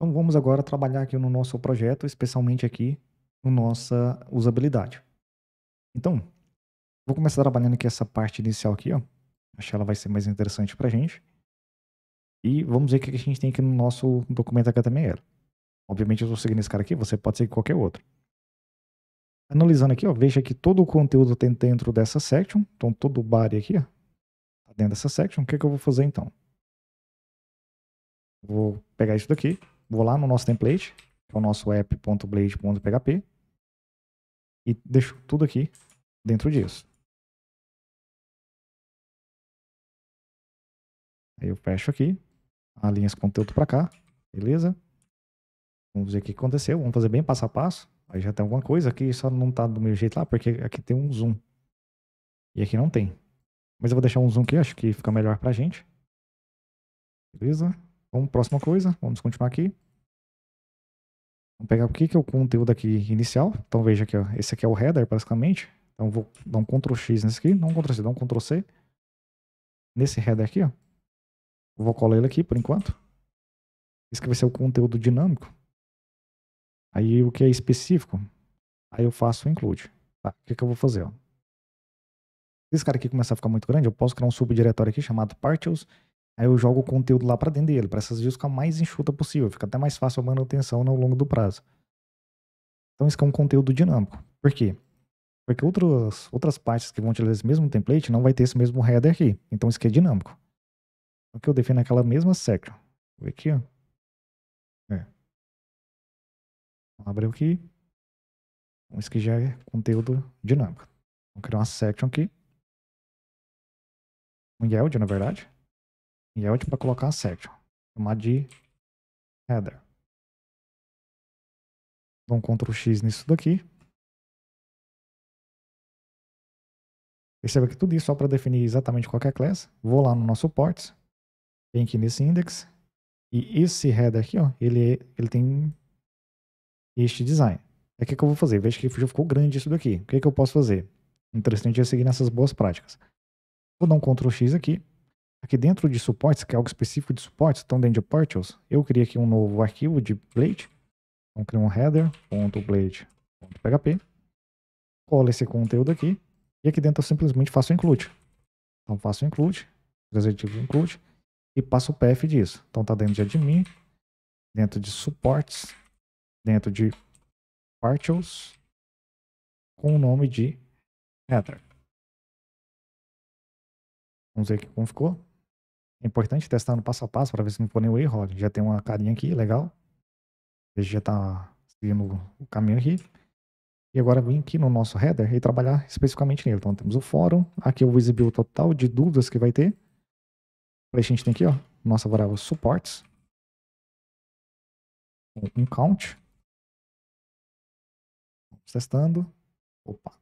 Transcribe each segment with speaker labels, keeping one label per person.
Speaker 1: Então vamos agora trabalhar aqui no nosso projeto, especialmente aqui no nossa usabilidade. Então, vou começar trabalhando aqui essa parte inicial aqui, ó. Acho que ela vai ser mais interessante para gente. E vamos ver o que a gente tem aqui no nosso documento HTML. Obviamente eu estou seguindo esse cara aqui, você pode seguir qualquer outro. Analisando aqui, ó, veja que todo o conteúdo tem dentro dessa section. Então todo o body aqui tá dentro dessa section. O que, é que eu vou fazer então? Vou pegar isso daqui vou lá no nosso template, que é o nosso app.blade.php,
Speaker 2: e deixo tudo aqui dentro disso. Aí eu fecho aqui, alinho esse conteúdo para cá,
Speaker 1: beleza? Vamos ver o que aconteceu, vamos fazer bem passo a passo. Aí já tem alguma coisa aqui, só não tá do meu jeito lá, porque aqui tem um zoom. E aqui não tem. Mas eu vou deixar um zoom aqui, acho que fica melhor pra gente. Beleza? Vamos próxima coisa, vamos continuar aqui. Vamos pegar o que é o conteúdo aqui inicial. Então veja aqui, ó, esse aqui é o header basicamente. Então vou dar um Ctrl X nesse aqui, não Ctrl C, dá um Ctrl C. Nesse header aqui, ó. Vou colar ele aqui por enquanto. Esse aqui vai ser o conteúdo dinâmico. Aí o que é específico, aí eu faço o include. Tá, o que, que eu vou fazer, ó. Se esse cara aqui começar a ficar muito grande, eu posso criar um subdiretório aqui chamado Partials Aí eu jogo o conteúdo lá para dentro dele, para essas views ficar mais enxuta possível, fica até mais fácil a manutenção ao longo do prazo. Então isso é um conteúdo dinâmico. Por quê? Porque outras, outras partes que vão utilizar esse mesmo template não vai ter esse mesmo header aqui.
Speaker 2: Então isso aqui é dinâmico. Então que eu defino é aquela mesma section. Vou ver aqui, ó. É. Abre aqui. Então, isso aqui já é conteúdo dinâmico. Vou criar uma section aqui. Um yield, na verdade. E a é última para colocar a Chamar de header. Dou um Ctrl X nisso daqui. Perceba que tudo isso só para definir exatamente qual é a
Speaker 1: classe. Vou lá no nosso ports, vem aqui nesse index, e esse header aqui, ó, ele, é, ele tem este design. É o que, que eu vou fazer? Veja que já ficou grande isso daqui. O que, que eu posso fazer? Interessante é seguir nessas boas práticas. Vou dar um Ctrl X aqui. Aqui dentro de suportes, que é algo específico de suportes, estão dentro de partials, eu criei aqui um novo arquivo de blade. Então, crio um header.blade.php. Colo esse conteúdo aqui. E aqui dentro eu simplesmente faço include. Então, faço include, executivo include, e passo o path disso. Então, está dentro de admin,
Speaker 2: dentro de suportes, dentro de partials, com o nome de header.
Speaker 1: Vamos ver aqui como ficou. É importante testar no passo a passo para ver se não for nenhum erro. já tem uma carinha aqui, legal. A gente já está seguindo o caminho aqui. E agora vim aqui no nosso header e trabalhar especificamente nele. Então temos o fórum, aqui eu vou exibir o total de dúvidas que
Speaker 2: vai ter. Aí a gente tem aqui, ó, nossa variável suportes. Um count. Vamos testando. Opa.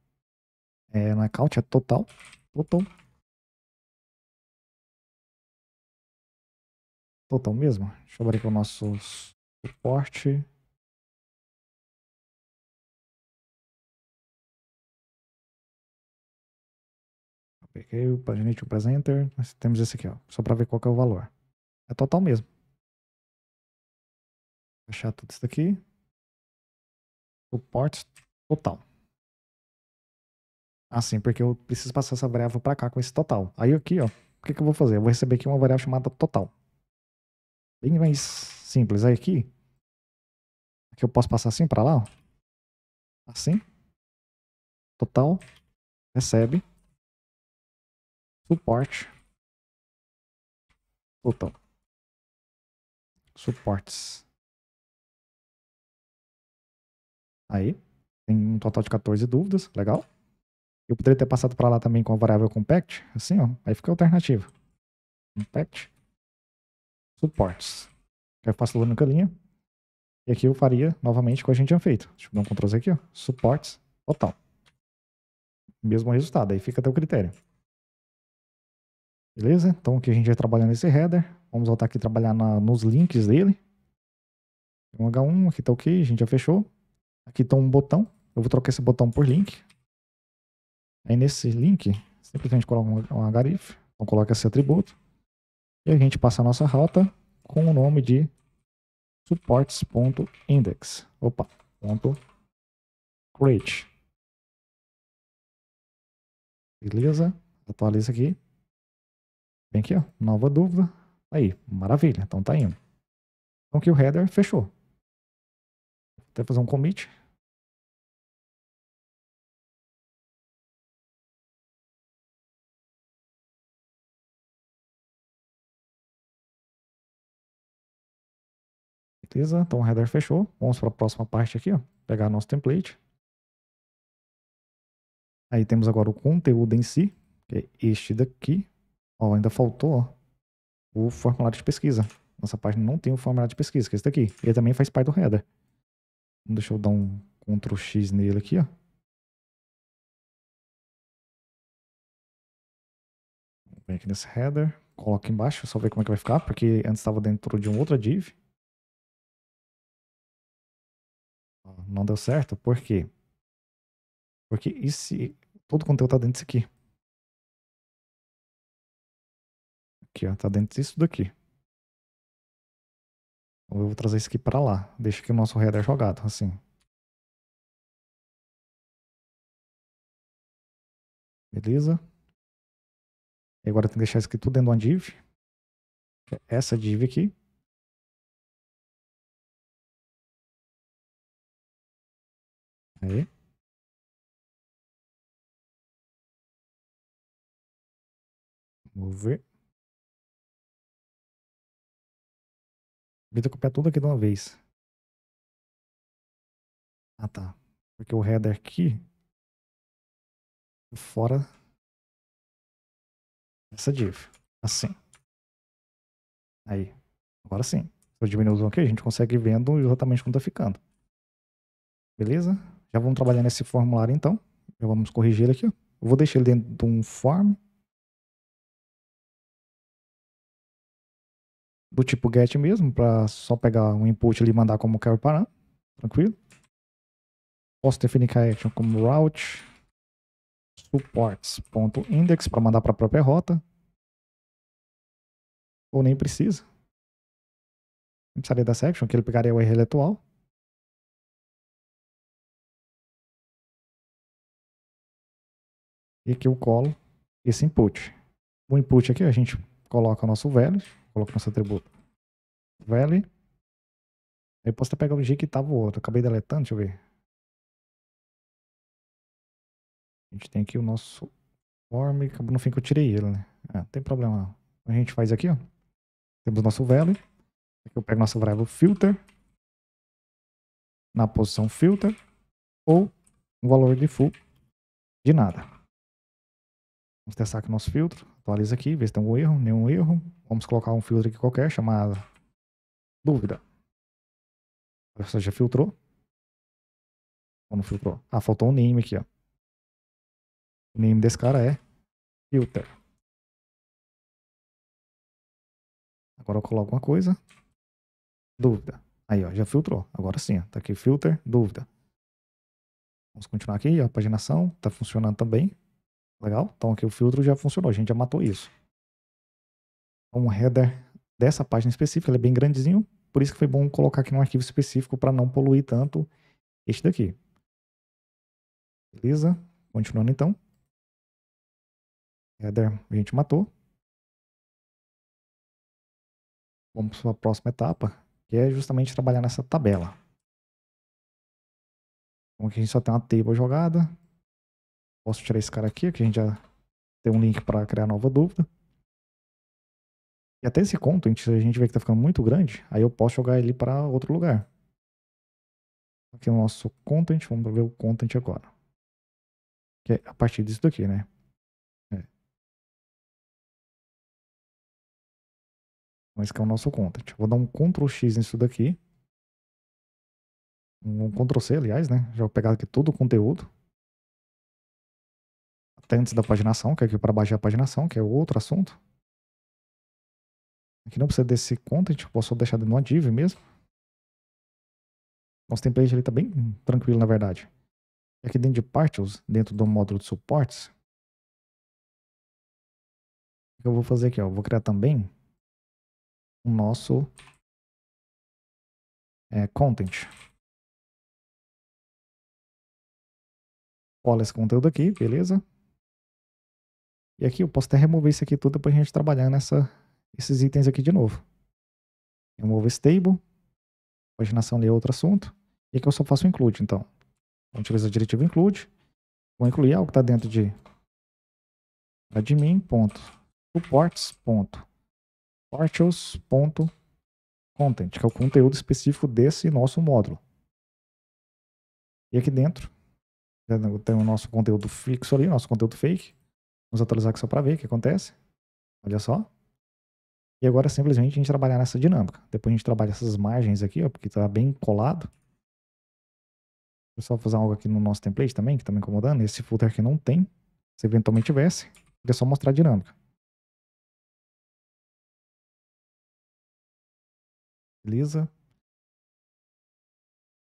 Speaker 2: É, na é count é total. Total. Total mesmo? Deixa eu abrir aqui o nosso suporte. Peguei o Paginate Presenter. Nós temos esse aqui, ó. Só para ver qual é o valor. É total mesmo. Fechar tudo isso daqui. Suporte total. Assim, porque eu preciso passar essa variável para cá com esse total. Aí aqui, ó.
Speaker 1: O que, que eu vou fazer? Eu vou receber aqui uma variável chamada total bem mais simples. Aí
Speaker 2: aqui, aqui eu posso passar assim para lá, ó. assim. Total recebe suporte total suportes. Aí, tem um total de 14
Speaker 1: dúvidas, legal. Eu poderia ter passado para lá também com a variável compact, assim, ó. Aí fica a alternativa. Compact suportes. Eu faço a única linha. E aqui eu faria novamente o que a gente tinha feito. Deixa eu dar um Ctrl Z aqui, ó. Suportes, total. Mesmo resultado, aí fica até o critério. Beleza? Então aqui a gente vai trabalhar nesse header. Vamos voltar aqui trabalhar na, nos links dele. Tem um H1, aqui tá ok, a gente já fechou. Aqui tá um botão. Eu vou trocar esse botão por link. Aí nesse link, simplesmente coloca um href. Então coloca esse atributo. E a gente passa a nossa rota com o nome de
Speaker 2: supports.index. Opa, ponto create. Beleza, atualiza aqui. Vem aqui, ó, nova dúvida. Aí, maravilha, então tá indo. Então aqui o header fechou. Vou até fazer um commit. Beleza? Então o header fechou. Vamos para a próxima parte aqui, ó. Pegar nosso template.
Speaker 1: Aí temos agora o conteúdo em si, que é este daqui. Ó, ainda faltou, ó, o formulário de pesquisa. Nossa página não tem o formulário de pesquisa, que é esse daqui.
Speaker 2: Ele também faz parte do header. Então, deixa eu dar um Ctrl X nele aqui, ó. Vem aqui nesse header, coloca embaixo, só ver como é que vai ficar, porque antes estava dentro de uma outra div. não deu certo, por quê? Porque esse, todo o conteúdo está dentro disso aqui. Aqui, ó, tá dentro disso daqui. Então, eu vou trazer isso aqui para lá. Deixa aqui o nosso header é jogado, assim. Beleza? E agora tem que deixar isso aqui tudo dentro de uma div. Essa div aqui. Aí. Uhum. Vamos ver. que copiar tudo aqui de uma vez. Ah, tá. Porque o header aqui fora essa div. Assim. Aí. Agora sim. Se eu diminuir o zoom aqui, a gente
Speaker 1: consegue vendo exatamente como tá ficando. Beleza? Já vamos trabalhar nesse formulário
Speaker 2: então. Já vamos corrigir ele aqui. Eu vou deixar ele dentro de um form. Do tipo get mesmo, para só pegar um
Speaker 1: input ali e mandar como quero parar. Tranquilo. Posso definir a action como
Speaker 2: route supports.index para mandar para a própria rota. Ou nem precisa. Não precisaria dessa action, que ele pegaria o URL atual. E aqui eu colo esse input. O input aqui, a gente coloca o nosso value, coloca o nosso atributo value.
Speaker 1: Aí eu posso até pegar o G que estava o outro. Acabei deletando, deixa eu ver. A gente tem aqui o nosso form, acabou no fim que eu tirei ele, né? Ah, não tem problema A gente faz aqui, ó. Temos nosso value. Aqui eu pego nossa variável filter.
Speaker 2: Na posição filter. Ou um valor de full de nada. Vamos testar aqui o nosso filtro. Atualiza aqui, ver se
Speaker 1: tem algum erro. Nenhum erro. Vamos colocar um filtro aqui qualquer, chamado dúvida.
Speaker 2: Você já filtrou? Ou não filtrou? Ah, faltou um name aqui, ó. O name desse cara é filter. Agora eu coloco uma coisa. Dúvida. Aí, ó, já filtrou. Agora sim, ó. Tá aqui filter, dúvida. Vamos continuar aqui, a
Speaker 1: paginação tá funcionando também. Legal? Então aqui o filtro já funcionou, a gente já matou isso. Então, um header dessa página específica, ele é bem grandezinho, por isso que foi bom colocar
Speaker 2: aqui num arquivo específico para não poluir tanto este daqui. Beleza? Continuando então. Header a gente matou. Vamos para a próxima etapa, que é justamente trabalhar nessa tabela. Então aqui a gente só tem uma table jogada,
Speaker 1: Posso tirar esse cara aqui, que a gente já tem um link para criar nova dúvida. E até esse conto, a gente, a gente vê que está ficando muito grande, aí eu posso jogar ele para
Speaker 2: outro lugar. Aqui é o nosso content, vamos ver o content agora. Que é a partir disso daqui, né? É. Então esse é o nosso content. Vou dar um Ctrl X nisso daqui. Um Ctrl C, aliás, né? Já vou pegar aqui todo o conteúdo até antes da paginação, que aqui para baixo é a paginação, que é outro assunto. Aqui não precisa desse content, eu posso deixar no div mesmo. Nosso template ali está bem tranquilo, na verdade. aqui é dentro de partials, dentro do módulo de suportes, o que eu vou fazer aqui? Ó, eu vou criar também o nosso é, content. Cola esse conteúdo aqui, beleza? E aqui eu posso até remover isso aqui tudo para a gente
Speaker 1: trabalhar nessa, esses itens aqui de novo. Remove stable, paginação ali é outro assunto. E aqui eu só faço include, então. Vou utilizar a diretiva include. Vou incluir algo que está dentro de admin.supports.partials.content, tá que é o conteúdo específico desse nosso módulo. E aqui dentro, tem o nosso conteúdo fixo ali, nosso conteúdo fake. Vamos atualizar aqui só para ver o que acontece. Olha só. E agora simplesmente a gente trabalhar nessa dinâmica. Depois a gente trabalha essas margens aqui, ó, porque está bem colado. Vou só fazer algo aqui no nosso template também, que está me
Speaker 2: incomodando. Esse footer aqui não tem. Se eventualmente tivesse, é só mostrar a dinâmica. Beleza.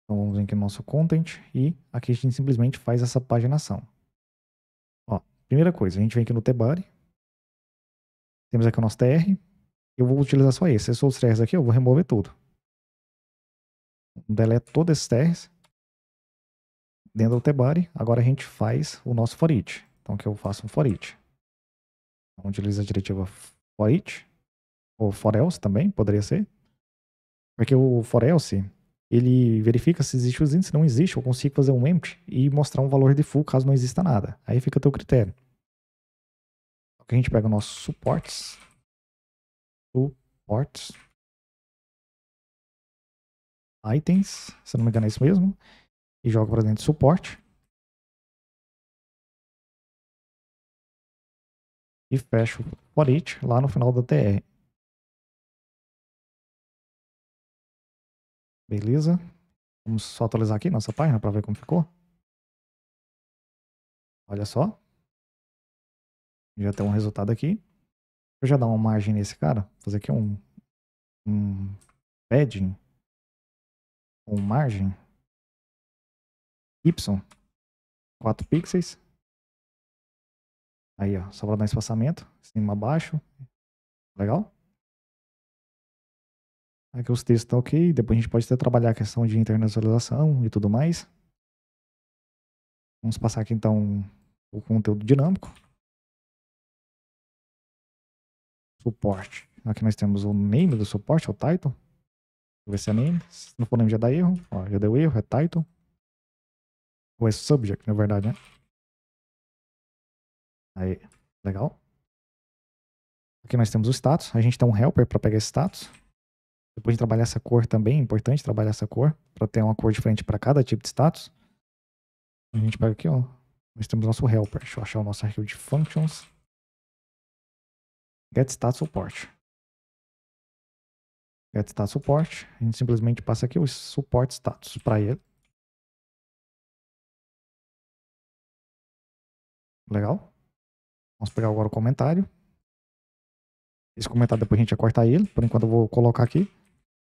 Speaker 2: Então vamos aqui no nosso content e aqui a gente simplesmente faz essa paginação. Primeira coisa, a gente vem aqui no tbody.
Speaker 1: Temos aqui o nosso tr. Eu vou utilizar só esse. Esses outros trs aqui, eu vou remover tudo. Deleto todos esses trs. Dentro do tbody, agora a gente faz o nosso for each. Então aqui eu faço um for each. Então, utiliza a diretiva for each. Ou for else também, poderia ser. Porque o for else, ele verifica se existe o usina, se não existe, eu consigo fazer um empty e mostrar um valor de full
Speaker 2: caso não exista nada. Aí fica a teu critério. Aqui a gente pega nossos suportes. Suportes. Items, se não me engano é isso mesmo. E joga para dentro de suporte. E fecho o for lá no final da TR. Beleza. Vamos só atualizar aqui nossa página para ver como ficou. Olha só. Já tem um resultado aqui. Deixa eu já dar uma margem nesse cara. Fazer aqui um, um padding. Um margem. Y. 4 pixels. Aí, ó. Só para dar um espaçamento. Cima, baixo. Legal. Aqui os textos tá ok. Depois a gente pode até trabalhar a questão de internacionalização e tudo mais. Vamos passar aqui então o conteúdo dinâmico. Suporte. Aqui nós temos o name do suporte, é o title. se é name. Se não for name já dá erro. Ó, já deu erro, é title. Ou é subject, na verdade, né? Aí, legal. Aqui nós temos o status. A gente tem um helper para pegar esse status. Depois de trabalhar essa cor também, é importante
Speaker 1: trabalhar essa cor, para ter uma cor diferente para cada tipo de status. A gente pega aqui, ó.
Speaker 2: Nós temos nosso helper. Deixa eu achar o nosso arquivo de functions. Get status support. Get status support. A gente simplesmente passa aqui o support status para ele. Legal. Vamos pegar agora o comentário. Esse comentário depois a gente vai cortar ele. Por enquanto eu vou colocar aqui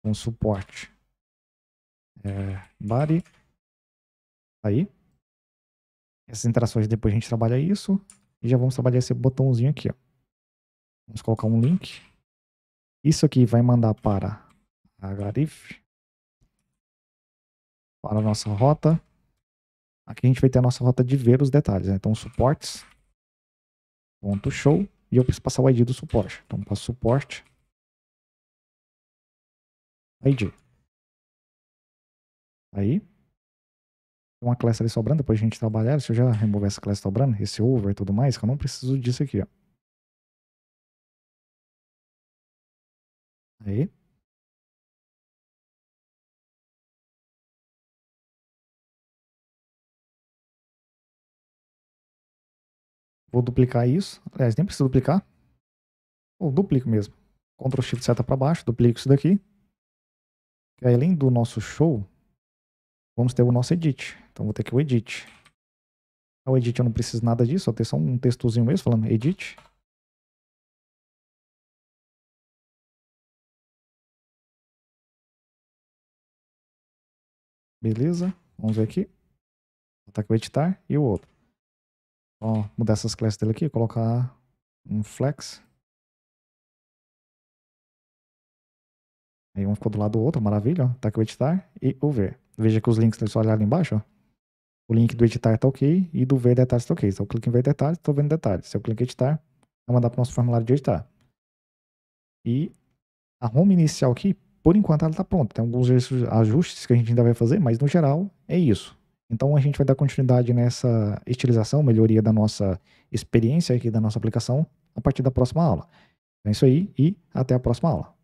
Speaker 2: com suporte. É, body. Tá aí. Essas interações depois a gente trabalha isso. E já vamos trabalhar esse botãozinho aqui. Ó. Vamos
Speaker 1: colocar um link. Isso aqui vai mandar para a Garif. Para a nossa rota. Aqui a gente vai ter a nossa rota de ver
Speaker 2: os detalhes. Né? Então, suportes. Ponto show. E eu preciso passar o ID do suporte. Então, passo suporte. ID. Aí, tem uma classe ali sobrando, depois a gente trabalhar. Se eu já remover essa classe sobrando, esse over e tudo mais, que eu não preciso disso aqui, ó. Aí. Vou duplicar isso. Aliás, nem preciso duplicar. Ou duplico mesmo. Ctrl Shift seta para baixo, duplico isso daqui que além do
Speaker 1: nosso show, vamos ter o nosso edit. Então vou ter aqui o edit.
Speaker 2: O edit eu não preciso nada disso, só ter só um textozinho mesmo falando edit. Beleza, vamos ver aqui. Vou botar aqui o editar e o outro. Ó, mudar essas classes dele aqui, colocar um flex. Aí um ficou do lado do outro, maravilha, ó. Tá aqui o
Speaker 1: editar e o ver. Veja que os links, estão só olhar ali embaixo, ó. O link do editar tá ok e do ver detalhes tá ok. Se eu clico em ver detalhes, tô vendo detalhes. Se eu clico em editar, vai mandar pro nosso formulário de editar. E a home inicial aqui, por enquanto ela tá pronta. Tem alguns ajustes que a gente ainda vai fazer, mas no geral é isso. Então a gente vai dar continuidade nessa estilização, melhoria da nossa experiência aqui da nossa aplicação a partir da próxima aula. Então, é isso aí e até a próxima aula.